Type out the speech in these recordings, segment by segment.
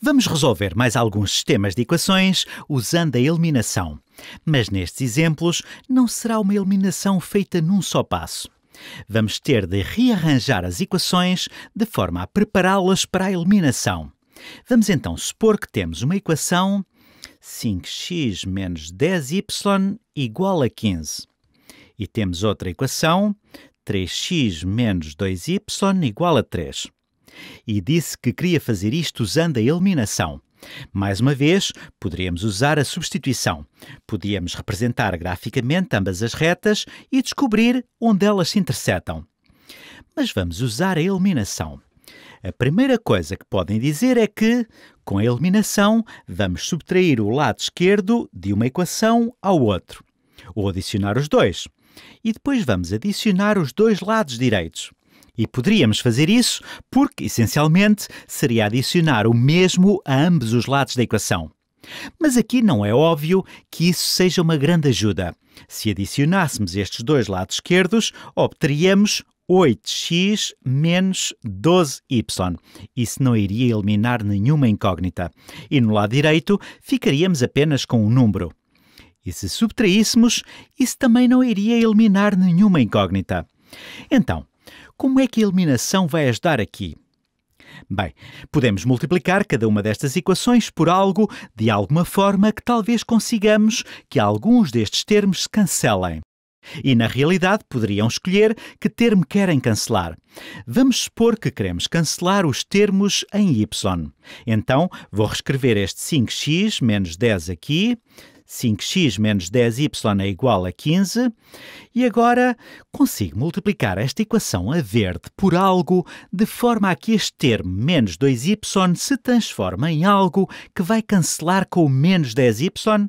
Vamos resolver mais alguns sistemas de equações usando a eliminação. Mas nestes exemplos, não será uma eliminação feita num só passo. Vamos ter de rearranjar as equações de forma a prepará-las para a eliminação. Vamos então supor que temos uma equação 5x menos 10y igual a 15. E temos outra equação 3x menos 2y igual a 3 e disse que queria fazer isto usando a eliminação. Mais uma vez, poderíamos usar a substituição. Podíamos representar graficamente ambas as retas e descobrir onde elas se interceptam. Mas vamos usar a eliminação. A primeira coisa que podem dizer é que, com a eliminação, vamos subtrair o lado esquerdo de uma equação ao outro, ou adicionar os dois. E depois vamos adicionar os dois lados direitos. E poderíamos fazer isso porque, essencialmente, seria adicionar o mesmo a ambos os lados da equação. Mas aqui não é óbvio que isso seja uma grande ajuda. Se adicionássemos estes dois lados esquerdos, obteríamos 8x menos 12y. Isso não iria eliminar nenhuma incógnita. E no lado direito ficaríamos apenas com um número. E se subtraíssemos, isso também não iria eliminar nenhuma incógnita. Então, como é que a eliminação vai ajudar aqui? Bem, podemos multiplicar cada uma destas equações por algo de alguma forma que talvez consigamos que alguns destes termos se cancelem. E na realidade poderiam escolher que termo querem cancelar. Vamos supor que queremos cancelar os termos em y. Então vou reescrever este 5x menos 10 aqui, 5x menos 10y é igual a 15. E agora consigo multiplicar esta equação a verde por algo de forma a que este termo menos 2y se transforma em algo que vai cancelar com o menos 10y.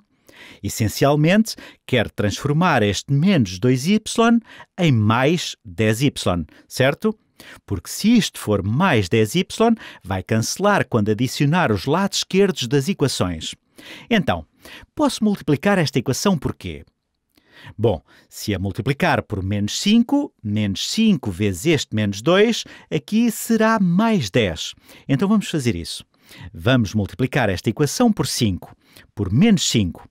Essencialmente, quero transformar este menos 2y em mais 10y, certo? Porque se isto for mais 10y, vai cancelar quando adicionar os lados esquerdos das equações. Então, posso multiplicar esta equação por quê? Bom, se a multiplicar por menos 5, menos 5 vezes este menos 2, aqui será mais 10. Então vamos fazer isso. Vamos multiplicar esta equação por 5, por menos 5.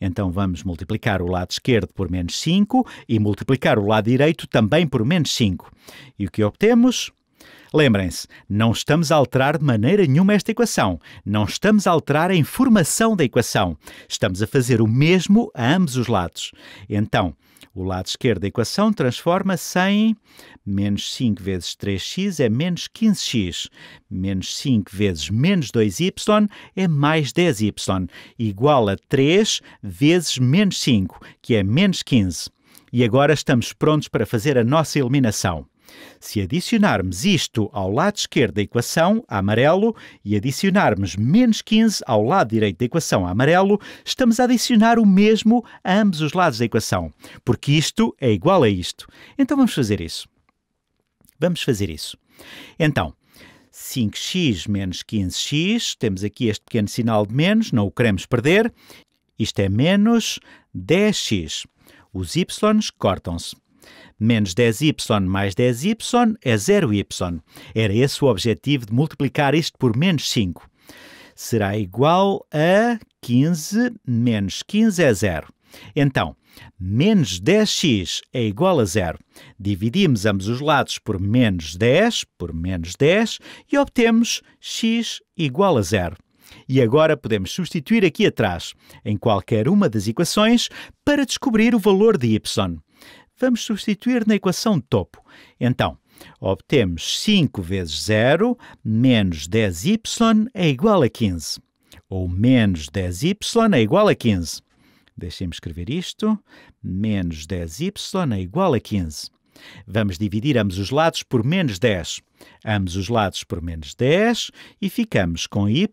Então vamos multiplicar o lado esquerdo por menos 5 e multiplicar o lado direito também por menos 5. E o que obtemos? Lembrem-se, não estamos a alterar de maneira nenhuma esta equação, não estamos a alterar a informação da equação. Estamos a fazer o mesmo a ambos os lados. Então, o lado esquerdo da equação transforma-se em menos 5 vezes 3x é menos 15x. Menos 5 vezes menos 2y é mais 10y, igual a 3 vezes menos 5, que é menos 15. E agora estamos prontos para fazer a nossa eliminação. Se adicionarmos isto ao lado esquerdo da equação, a amarelo, e adicionarmos menos 15 ao lado direito da equação, a amarelo, estamos a adicionar o mesmo a ambos os lados da equação, porque isto é igual a isto. Então vamos fazer isso. Vamos fazer isso. Então, 5x menos 15x, temos aqui este pequeno sinal de menos, não o queremos perder. Isto é menos 10x. Os y cortam-se. Menos 10y mais 10y é 0y. Era esse o objetivo de multiplicar isto por menos 5. Será igual a 15 menos 15 é 0. Então, menos 10x é igual a 0. Dividimos ambos os lados por menos 10, por menos 10, e obtemos x igual a 0. E agora podemos substituir aqui atrás, em qualquer uma das equações, para descobrir o valor de y vamos substituir na equação de topo. Então, obtemos 5 vezes 0 menos 10y é igual a 15. Ou menos 10y é igual a 15. Deixem-me escrever isto. Menos 10y é igual a 15. Vamos dividir ambos os lados por menos 10. Ambos os lados por menos 10 e ficamos com y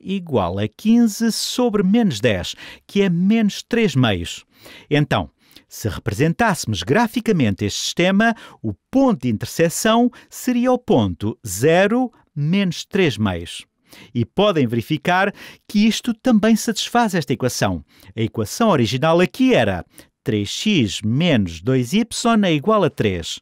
igual a 15 sobre menos 10, que é menos 3 meios. Então, se representássemos graficamente este sistema, o ponto de interseção seria o ponto 0 menos 3 meios. E podem verificar que isto também satisfaz esta equação. A equação original aqui era 3x menos 2y é igual a 3.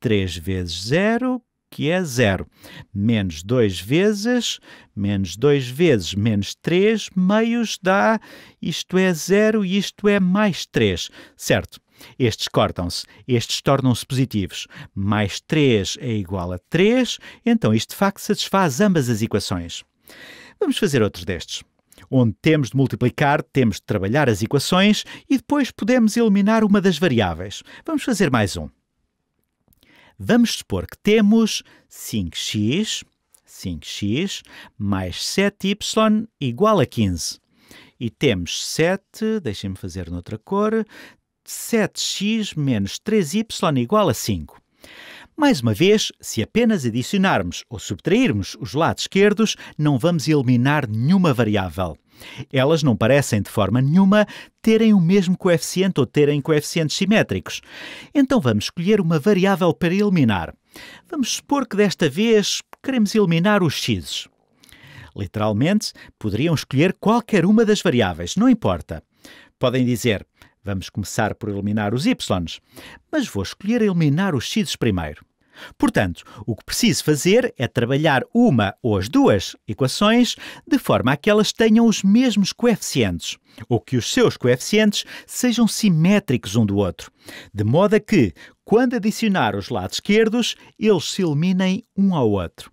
3 vezes 0 que é zero. Menos 2 vezes, menos 2 vezes, menos 3, meios dá, isto é zero, e isto é mais 3, certo? Estes cortam-se, estes tornam-se positivos. Mais 3 é igual a 3, então isto de facto satisfaz ambas as equações. Vamos fazer outros destes. Onde temos de multiplicar, temos de trabalhar as equações e depois podemos eliminar uma das variáveis. Vamos fazer mais um. Vamos supor que temos 5x, 5x mais 7y igual a 15. E temos 7, deixem-me fazer noutra cor, 7x menos 3y igual a 5. Mais uma vez, se apenas adicionarmos ou subtrairmos os lados esquerdos, não vamos eliminar nenhuma variável. Elas não parecem, de forma nenhuma, terem o mesmo coeficiente ou terem coeficientes simétricos. Então vamos escolher uma variável para eliminar. Vamos supor que desta vez queremos eliminar os x. Literalmente, poderiam escolher qualquer uma das variáveis, não importa. Podem dizer, vamos começar por eliminar os y, mas vou escolher eliminar os x primeiro. Portanto, o que preciso fazer é trabalhar uma ou as duas equações de forma a que elas tenham os mesmos coeficientes, ou que os seus coeficientes sejam simétricos um do outro, de modo a que, quando adicionar os lados esquerdos, eles se eliminem um ao outro.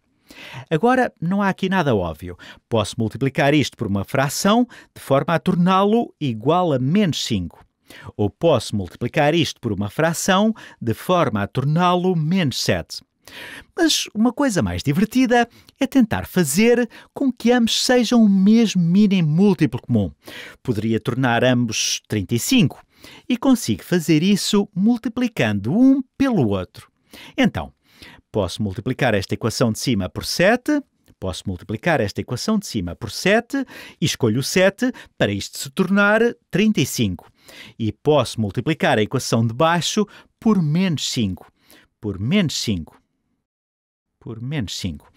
Agora, não há aqui nada óbvio. Posso multiplicar isto por uma fração de forma a torná-lo igual a menos 5. Ou posso multiplicar isto por uma fração de forma a torná-lo menos 7. Mas uma coisa mais divertida é tentar fazer com que ambos sejam o mesmo mínimo múltiplo comum. Poderia tornar ambos 35 e consigo fazer isso multiplicando um pelo outro. Então, posso multiplicar esta equação de cima por 7 Posso multiplicar esta equação de cima por 7 e escolho o 7 para isto se tornar 35. E posso multiplicar a equação de baixo por menos 5. Por menos 5 por menos 5.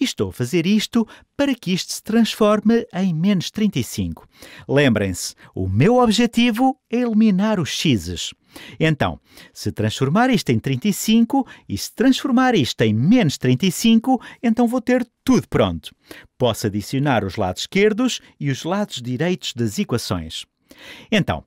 E estou a fazer isto para que isto se transforme em menos 35. Lembrem-se, o meu objetivo é eliminar os x's. Então, se transformar isto em 35 e se transformar isto em menos 35, então vou ter tudo pronto. Posso adicionar os lados esquerdos e os lados direitos das equações. Então,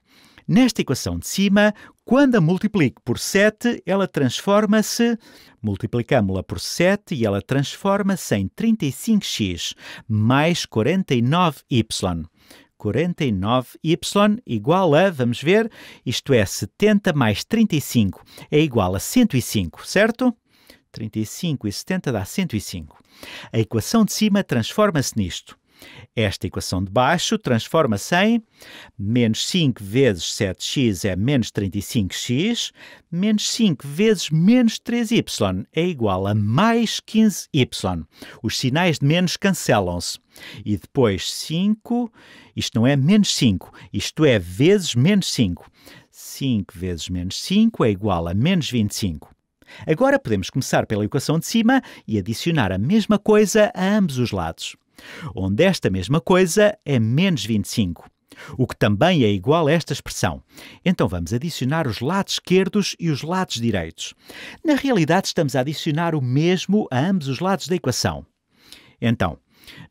Nesta equação de cima, quando a multiplico por 7, ela transforma-se. Multiplicámo-la por 7 e ela transforma-se em 35x mais 49y. 49y igual a, vamos ver, isto é 70 mais 35 é igual a 105, certo? 35 e 70 dá 105. A equação de cima transforma-se nisto. Esta equação de baixo transforma-se em menos 5 vezes 7x é menos 35x, menos 5 vezes menos 3y é igual a mais 15y. Os sinais de menos cancelam-se. E depois 5, isto não é menos 5, isto é vezes menos 5. 5 vezes menos 5 é igual a menos 25. Agora podemos começar pela equação de cima e adicionar a mesma coisa a ambos os lados onde esta mesma coisa é menos 25, o que também é igual a esta expressão. Então vamos adicionar os lados esquerdos e os lados direitos. Na realidade, estamos a adicionar o mesmo a ambos os lados da equação. Então,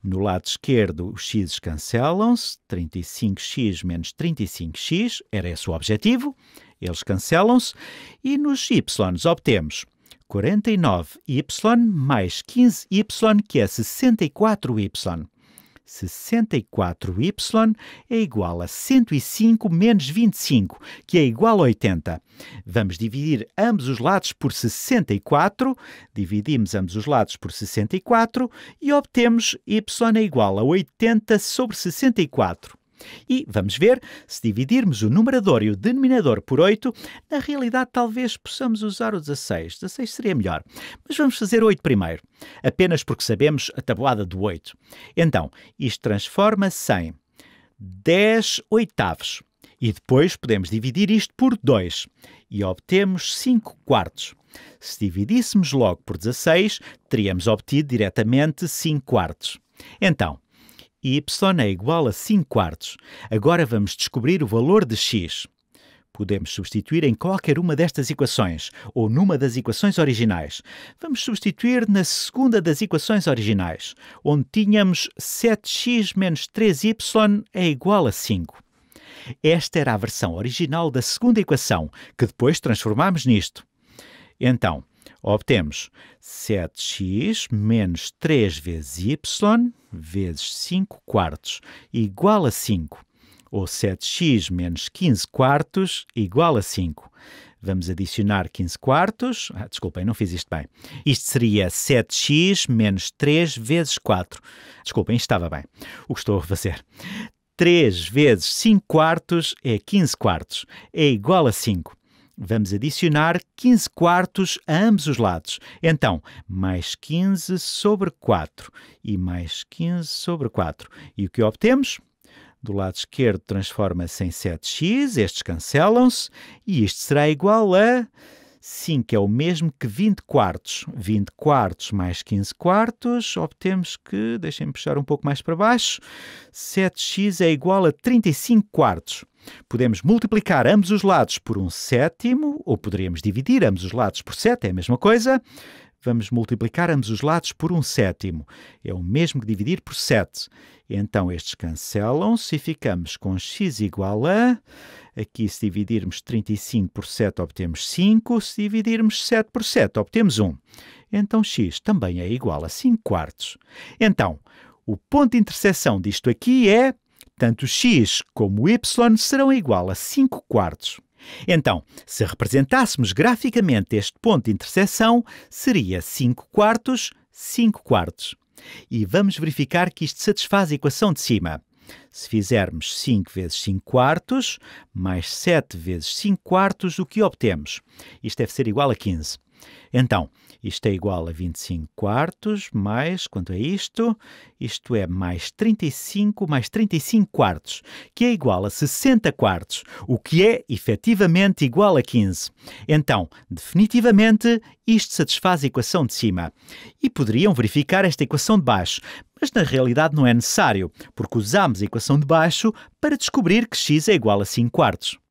no lado esquerdo, os x cancelam-se, 35x menos 35x, era esse o objetivo, eles cancelam-se, e nos y obtemos 49y mais 15y, que é 64y. 64y é igual a 105 menos 25, que é igual a 80. Vamos dividir ambos os lados por 64, dividimos ambos os lados por 64 e obtemos y é igual a 80 sobre 64. E vamos ver, se dividirmos o numerador e o denominador por 8, na realidade talvez possamos usar o 16. 16 seria melhor. Mas vamos fazer 8 primeiro, apenas porque sabemos a tabuada do 8. Então, isto transforma-se em 10 oitavos. E depois podemos dividir isto por 2 e obtemos 5 quartos. Se dividíssemos logo por 16, teríamos obtido diretamente 5 quartos. Então, y é igual a 5 quartos. Agora vamos descobrir o valor de x. Podemos substituir em qualquer uma destas equações, ou numa das equações originais. Vamos substituir na segunda das equações originais, onde tínhamos 7x menos 3y é igual a 5. Esta era a versão original da segunda equação, que depois transformámos nisto. Então, obtemos 7x menos 3 vezes y vezes 5 quartos igual a 5, ou 7x menos 15 quartos igual a 5. Vamos adicionar 15 quartos. Ah, desculpem, não fiz isto bem. Isto seria 7x menos 3 vezes 4. Desculpem, estava bem. O que estou a fazer? 3 vezes 5 quartos é 15 quartos, é igual a 5. Vamos adicionar 15 quartos a ambos os lados. Então, mais 15 sobre 4 e mais 15 sobre 4. E o que obtemos? Do lado esquerdo transforma-se em 7x, estes cancelam-se, e isto será igual a 5 é o mesmo que 20 quartos. 20 quartos mais 15 quartos, obtemos que, deixem-me puxar um pouco mais para baixo, 7x é igual a 35 quartos. Podemos multiplicar ambos os lados por um sétimo, ou poderíamos dividir ambos os lados por 7, é a mesma coisa. Vamos multiplicar ambos os lados por um sétimo. É o mesmo que dividir por 7. Então estes cancelam-se e ficamos com x igual a. Aqui, se dividirmos 35 por 7, obtemos 5. Se dividirmos 7 por 7, obtemos 1. Então x também é igual a 5 quartos. Então, o ponto de interseção disto aqui é tanto x como y serão igual a 5 quartos. Então, se representássemos graficamente este ponto de interseção, seria 5 quartos, 5 quartos. E vamos verificar que isto satisfaz a equação de cima. Se fizermos 5 vezes 5 quartos, mais 7 vezes 5 quartos, o que obtemos? Isto deve ser igual a 15. Então, isto é igual a 25 quartos, mais, quanto é isto? Isto é mais 35, mais 35 quartos, que é igual a 60 quartos, o que é efetivamente igual a 15. Então, definitivamente, isto satisfaz a equação de cima. E poderiam verificar esta equação de baixo, mas na realidade não é necessário, porque usamos a equação de baixo para descobrir que x é igual a 5 quartos.